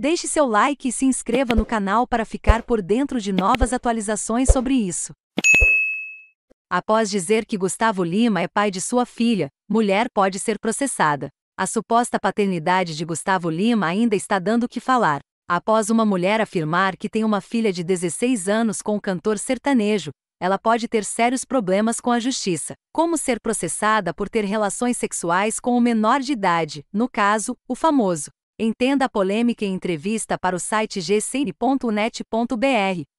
Deixe seu like e se inscreva no canal para ficar por dentro de novas atualizações sobre isso. Após dizer que Gustavo Lima é pai de sua filha, mulher pode ser processada. A suposta paternidade de Gustavo Lima ainda está dando o que falar. Após uma mulher afirmar que tem uma filha de 16 anos com o cantor sertanejo, ela pode ter sérios problemas com a justiça, como ser processada por ter relações sexuais com o menor de idade, no caso, o famoso Entenda a polêmica em entrevista para o site gcine.net.br.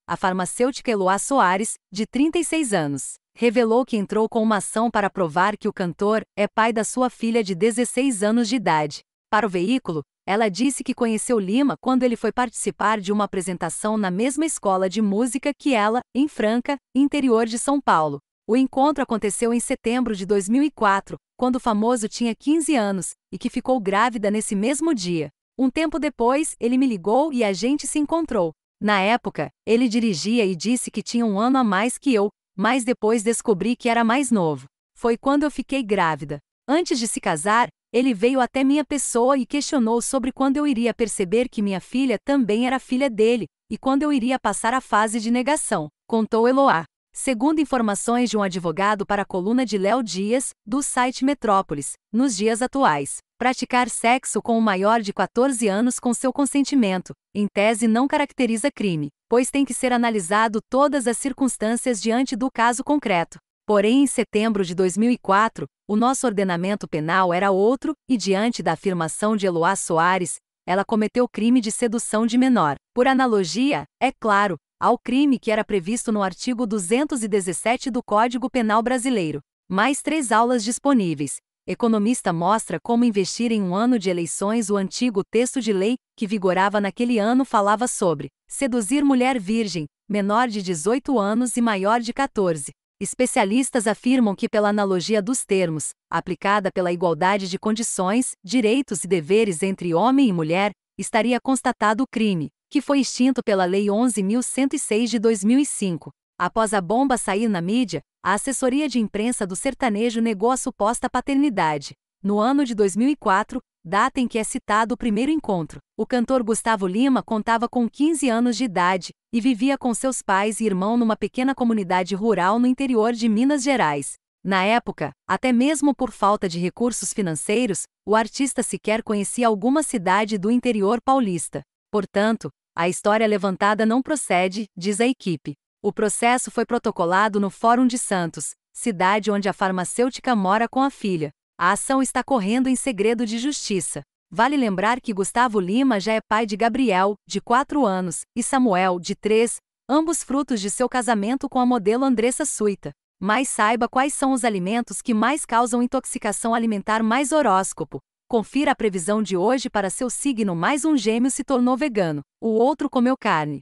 A farmacêutica Eloá Soares, de 36 anos, revelou que entrou com uma ação para provar que o cantor é pai da sua filha de 16 anos de idade. Para o veículo, ela disse que conheceu Lima quando ele foi participar de uma apresentação na mesma escola de música que ela, em Franca, interior de São Paulo. O encontro aconteceu em setembro de 2004, quando o famoso tinha 15 anos, e que ficou grávida nesse mesmo dia. Um tempo depois, ele me ligou e a gente se encontrou. Na época, ele dirigia e disse que tinha um ano a mais que eu, mas depois descobri que era mais novo. Foi quando eu fiquei grávida. Antes de se casar, ele veio até minha pessoa e questionou sobre quando eu iria perceber que minha filha também era filha dele e quando eu iria passar a fase de negação, contou Eloá. Segundo informações de um advogado para a coluna de Léo Dias, do site Metrópolis, nos dias atuais, Praticar sexo com o maior de 14 anos com seu consentimento, em tese, não caracteriza crime, pois tem que ser analisado todas as circunstâncias diante do caso concreto. Porém, em setembro de 2004, o nosso ordenamento penal era outro, e diante da afirmação de Eloá Soares, ela cometeu crime de sedução de menor. Por analogia, é claro, ao crime que era previsto no artigo 217 do Código Penal Brasileiro. Mais três aulas disponíveis economista mostra como investir em um ano de eleições. O antigo texto de lei, que vigorava naquele ano, falava sobre seduzir mulher virgem, menor de 18 anos e maior de 14. Especialistas afirmam que, pela analogia dos termos, aplicada pela igualdade de condições, direitos e deveres entre homem e mulher, estaria constatado o crime, que foi extinto pela Lei 11.106 de 2005. Após a bomba sair na mídia, a assessoria de imprensa do sertanejo negou a suposta paternidade. No ano de 2004, data em que é citado o primeiro encontro, o cantor Gustavo Lima contava com 15 anos de idade e vivia com seus pais e irmão numa pequena comunidade rural no interior de Minas Gerais. Na época, até mesmo por falta de recursos financeiros, o artista sequer conhecia alguma cidade do interior paulista. Portanto, a história levantada não procede, diz a equipe. O processo foi protocolado no Fórum de Santos, cidade onde a farmacêutica mora com a filha. A ação está correndo em segredo de justiça. Vale lembrar que Gustavo Lima já é pai de Gabriel, de 4 anos, e Samuel, de 3, ambos frutos de seu casamento com a modelo Andressa Suita. Mas saiba quais são os alimentos que mais causam intoxicação alimentar mais horóscopo. Confira a previsão de hoje para seu signo mais um gêmeo se tornou vegano, o outro comeu carne.